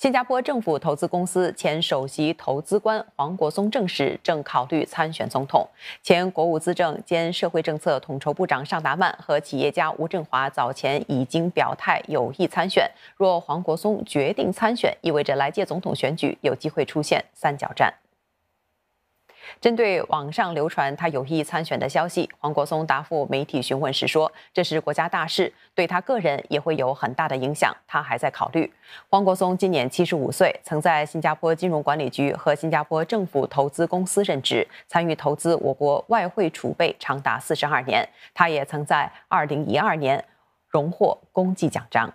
新加坡政府投资公司前首席投资官黄国松证实，正考虑参选总统。前国务资政兼社会政策统筹部长尚达曼和企业家吴振华早前已经表态有意参选。若黄国松决定参选，意味着来届总统选举有机会出现三角战。针对网上流传他有意参选的消息，黄国松答复媒体询问时说：“这是国家大事，对他个人也会有很大的影响，他还在考虑。”黄国松今年七十五岁，曾在新加坡金融管理局和新加坡政府投资公司任职，参与投资我国外汇储备长达四十二年。他也曾在二零一二年荣获功绩奖章。